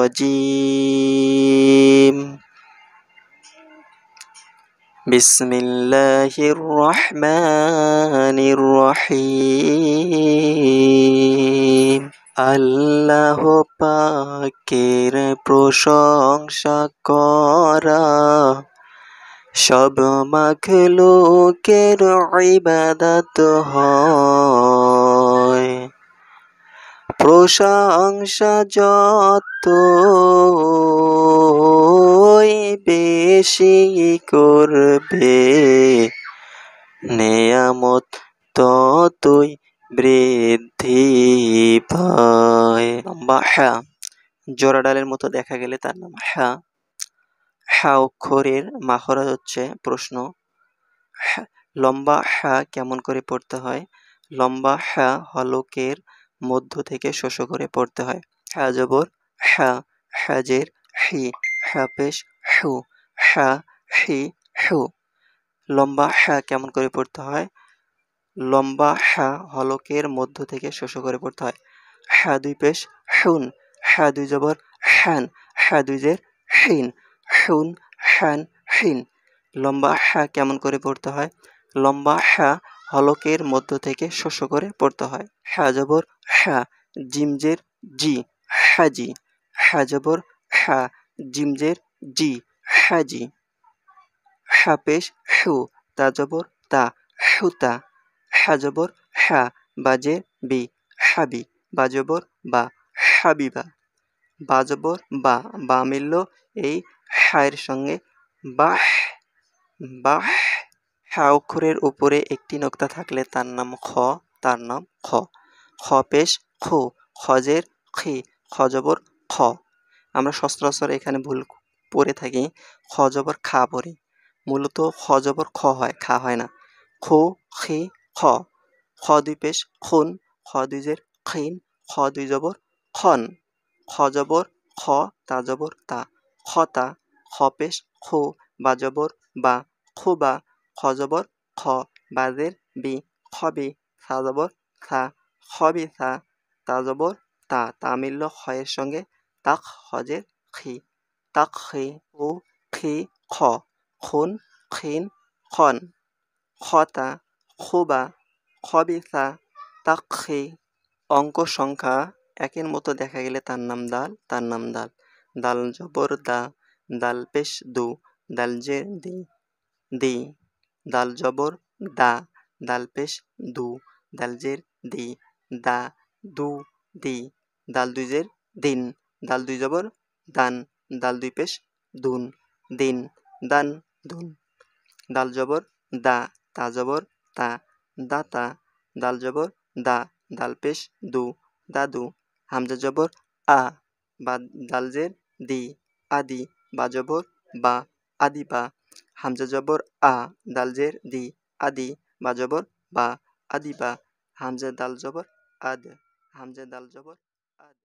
الرجيم بسم الله الرحمن الرحيم الله باكر بروشانشا كورا شب مكلوكر عبادته প্রশংসা যত বেশি করবে নেয়ামত ততই বৃদ্ধি পায় লম্বা হ্যাঁ জোড়া ডালের মতো দেখা গেলে তার নাম হ্যাঁ হ্যাঁ অক্ষরের মাখরাজ হচ্ছে প্রশ্ন লম্বা হ্যাঁ কেমন করে পড়তে হয় লম্বা হ্যাঁ হলকের মধ্য থেকে শোষ করে পড়তে হয় হাজবর জবর হা হাজের হি হা পেশ হু হা হি হু লম্বা হা কেমন করে পড়তে হয় লম্বা হা হলকের মধ্য থেকে শোষ করে পড়তে হয় হা দুই পেশ হুন হা দুই জবর হ্যান হা দুই জের হিন হুন হ্যান হিন লম্বা হা কেমন করে পড়তে হয় লম্বা হা হলকের মধ্য থেকে শস্য করে পড়তে হয় হাজবর জবর হ্যা জিমজের জি হাজি হাজবর জবর হ্যা জিমজের জি হাজি হাপেশ হু তা তা হুতা হাজবর হ্যা বাজে বি হাবি বাজবর বা হাবিবা বাজবর বা বা মিলল এই হায়ের সঙ্গে বাহ বাহ হা অক্ষরের উপরে একটি নোক্তা থাকলে তার নাম খ তার নাম খ খ পেশ খু খজের খি খজবর খ আমরা সচরাচর এখানে ভুল পড়ে থাকি খজবর খা পড়ি মূলত খজবর খ হয় খা হয় না খু খি খ খ দুই পেশ খুন খ দুইজের খিন খ দুই জবর খন খ খ তা তা খতা খ পেশ খু বা জবর বা খু বা খ বাজের বি খবি সাজবর সা খবি সা তাজবর তা তামিল খয়ের সঙ্গে তাক হজের খি তাক খি ও খি খ খুন খিন খন খতা খুবা খবিসা তাক খি অঙ্ক সংখ্যা একের মতো দেখা গেলে তার নাম দাল তার নাম দাল দাল জবর দা দাল পেশ দু দাল জে দি দি দাল জবর দা দাল পেশ দু দাল জের দি দা দু দি দাল দুই জের দিন দাল দুই জবর দান দাল দুই পেশ দুন দিন দান দুন দাল জবর দা তা জবর তা দাতা দাল জবর দা দাল পেশ দু দাদু হামজা জবর আ বা দাল জের দি আদি বা জবর বা আদি বা হামজা জবর আ দালজের দি আদি বা জবর বা আদি বা হামজা দাল জবর আদ হামজা দাল জবর আদ